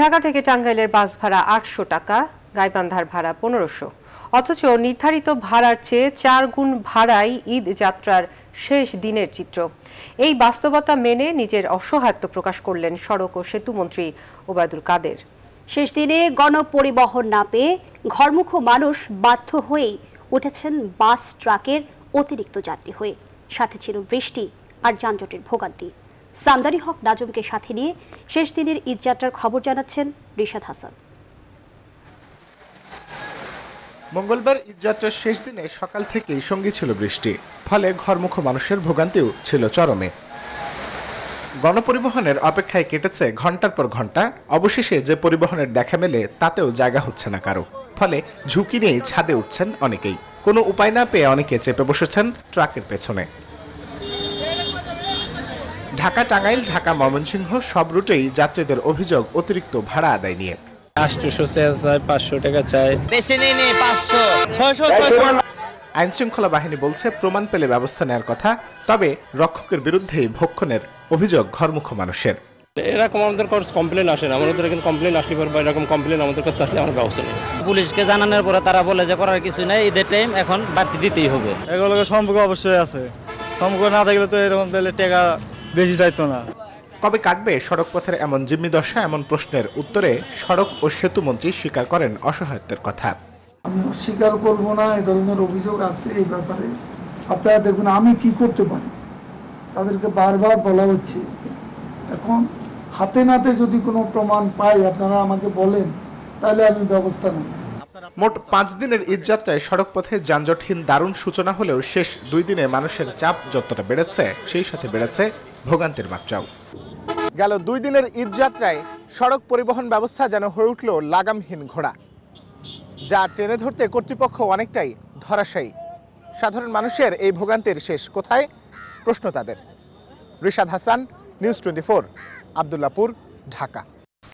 ঢাকা থেকে টাঙ্গাইলের বাস ভাড়া আটশো টাকা গাইবান্ধার ভাড়া পনেরোশো অথচ নির্ধারিত ভাড়ার চেয়ে চার গুণ ভাড়াই ঈদ যাত্রার শেষ দিনের চিত্র এই বাস্তবতা মেনে নিজের অসহায়ত্ব প্রকাশ করলেন সড়ক ও সেতুমন্ত্রী ওবায়দুল কাদের শেষ দিনে গণপরিবহন না পেয়ে ঘরমুখ মানুষ বাধ্য হয়েই উঠেছেন বাস ট্রাকের অতিরিক্ত যাত্রী হয়ে সাথে ছিল বৃষ্টি আর যানজটের ভোগান্তি সান্দারি হক নাজমকে সাথে নিয়ে শেষ দিনের ঈদযাত্রার খবর জানাচ্ছেন রিশাদ হাসান মঙ্গলবার ঈদযাত্রার শেষ দিনে সকাল থেকেই সঙ্গী ছিল বৃষ্টি ফলে ঘরমুখ মানুষের ভোগান্তিও ছিল চরমে গণপরিবহনের অপেক্ষায় কেটেছে ঘন্টার পর ঘন্টা অবশেষে যে পরিবহনের দেখা মেলে তাতেও জায়গা হচ্ছে না কারো ফলে ঝুঁকি নিয়েই ছাদে উঠছেন অনেকেই কোনো উপায় না পেয়ে অনেকে চেপে বসেছেন ট্রাকের পেছনে ঢাকা টাঙ্গাইল ঢাকা ময়মনসিংহ সব রুটেই যাত্রীদের অভিযোগ অতিরিক্ত ভাড়া আদায় নিয়ে আটশোশো চার পাঁচশো টাকা চায় বেশি নিয়ে পাঁচশো ছয়শো ছয়শো আইন শৃঙ্খলা বাহিনী বলছে প্রমাণ পেলে ব্যবস্থা নেওয়ার কথা তবে রক্ষকের বিরুদ্ধে ভক্ষণের অভিযোগ ঘরমুখ মানুষের এরকম আমাদের কাছে কমপ্লেন আসে না আমাদের কিন্তু কমপ্লেন আসলে পর বা এরকম কমপ্লেন আমাদের কাছে আসলে আমার ব্যবস্থা নেই পুলিশকে জানানোর পরে তারা বলে যে করার কিছু নেই ঈদের টাইম এখন বাড়তি দিতেই হবে এগুলো সম্পর্ক অবশ্যই আছে সম্পর্ক না থাকলে তো এরকম তাহলে টেকা বেশি চাইতো না কবে কাটবে সড়ক পথের এমন জিম্মি দশা এমন প্রশ্নের উত্তরে সড়ক ও সেতু মন্ত্রী স্বীকার করেন অসহায়ত্বের কথা আমি স্বীকার করব না এ ধরনের অভিযোগ আছে এই ব্যাপারে আপনারা দেখুন আমি কি করতে পারি তাদেরকে বারবার বলা হচ্ছে এখন হাতে নাতে যদি কোনো প্রমাণ পাই আপনারা আমাকে বলেন তাহলে আমি ব্যবস্থা নেব মোট পাঁচ দিনের ঈদযাত্রায় সড়ক পথে যানজটহীন দারুণ সূচনা হলেও শেষ দুই দিনে মানুষের চাপ যতটা বেড়েছে সেই সাথে বেড়েছে ভোগান্তের মাত্রাও গেল দুই দিনের ঈদযাত্রায় সড়ক পরিবহন ব্যবস্থা যেন হয়ে উঠল লাগামহীন ঘোড়া যা টেনে ধরতে কর্তৃপক্ষ অনেকটাই ধরাশায়ী সাধারণ মানুষের এই ভোগান্তির শেষ কোথায় প্রশ্ন তাদের Rishad Hasan news twenty four Abdullahpur Dhaka